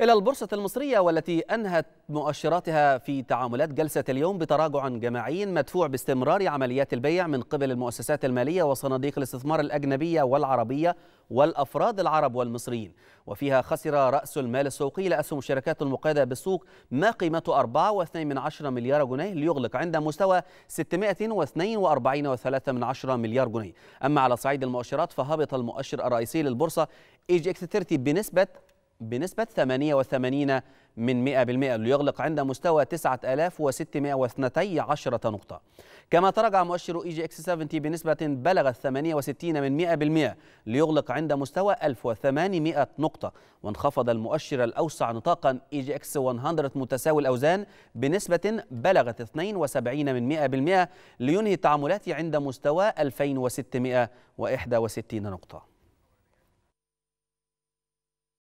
إلى البورصة المصرية والتي أنهت مؤشراتها في تعاملات جلسة اليوم بتراجع جماعي مدفوع باستمرار عمليات البيع من قبل المؤسسات المالية وصناديق الاستثمار الأجنبية والعربية والأفراد العرب والمصريين وفيها خسر رأس المال السوقي لأسهم الشركات المقيدة بالسوق ما قيمته 4.2 مليار جنيه ليغلق عند مستوى 642.3 مليار جنيه أما على صعيد المؤشرات فهبط المؤشر الرئيسي للبورصة إيجي إكس 30 بنسبة بنسبة 88 من 100% ليغلق عند مستوى 9612 نقطة كما تراجع مؤشر اي جي اكس 70 بنسبة بلغت 68 من 100% ليغلق عند مستوى 1800 نقطة وانخفض المؤشر الأوسع نطاقا اي جي اكس 100 متساوي الأوزان بنسبة بلغت 72 من 100% لينهي التعاملات عند مستوى 2661 نقطة